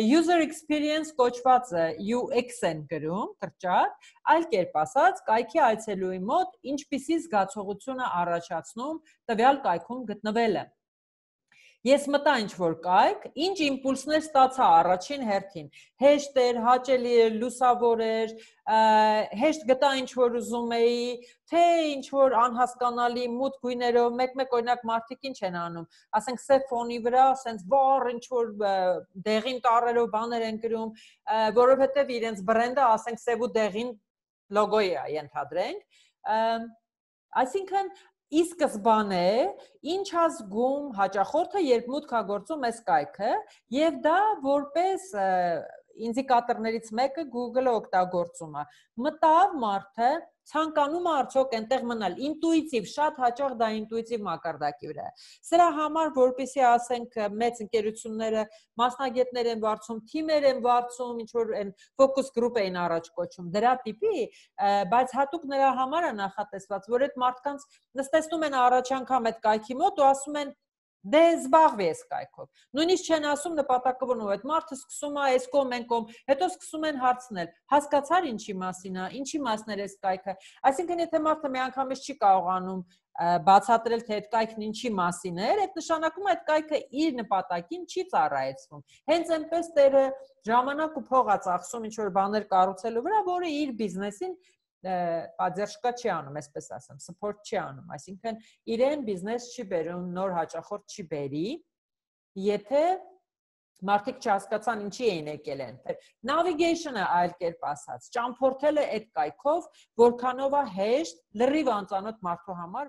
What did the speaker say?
user experience կոչվածը UX են գրում կրճատ, այլ կերպ ասած, կայքի այցելուի մոտ ինչպիսի զգացողությունը առաջացնում տվյալ կայքում գտնվելը։ Ես մտա ինչ որ կայք, ինչ իմպուլսներ ստացա առաջին հերթին։ Հեշտ էր, հաճելի էր, լուսավոր էր, հեշտ գտա ինչ որ ուզում էի, թե ինչ որ անհասկանալի մութ գույներով մեկ-մեկ օրինակ մարդիկ ինչ են անում։ Ասենք սե ֆոնի վրա, ասենց վառ ինչ որ դեղին տարերով բաներ են գրում, որովհետև իրենց բրենդը ասենք սեվու դեղին լոգոյա ենթադրենք։ Այսինքն ի սկզբանե ինչ ազգում հաճախորդը երբ մուտք ա գործում այս կայքը եւ դա որպես ինդիկատորներից մեկը Google-ը օգտագործում է։ Մտավ մարդը ցանկանում է արդյոք այնտեղ մնալ։ Ինտուիտիվ, շատ հաճախ դա ինտուիտիվ մակարդակի վրա է։ Սրա համար, որpիսի ասենք մեծ ընկերությունները մասնագետներ են վարձում, թիմեր են վարձում, ինչ որ այն focus group էին առաջ կոչում դրա տիպի, բայց հատուկ նրա համար է նախատեսված, որ այդ մարդկանց նստեցնում են առաջ անգամ այդ կայքի մոտ ու ասում են Դե զբաղվի ես կայքով։ Նույնիսկ չեն ասում նպատակը ոնով, այդ մարդը սկսում է այս կոմ են կոմ, հետո սկսում են հարցնել. հասկացար ինչի մասին է, ինչի մասն է այս կայքը։ Այսինքն եթե մարդը միանգամից չի կարողանում բացատրել թե այդ կայքն ինչի մասին է, այդ նշանակում է այդ կայքը իր նպատակին չի ծառայեցվում։ Հենց այնպես Տերը ժամանակ ու փող է ծախսում ինչ որ բաներ կառուցելու վրա, որը իր բիզնեսին поддержка չի անում, այսպես ասեմ, support չի անում, այսինքն իրեն բիզնես չի բերում, նոր հաճախորդ չի բերի, եթե մարդիկ չհասկացան ինչի էին եկել են։ Navigation-ը այլ կերպ ասած, ճամփորդելը այդ կայքով, որքանով է հեշտ լրիվ անծանոթ մարդու համար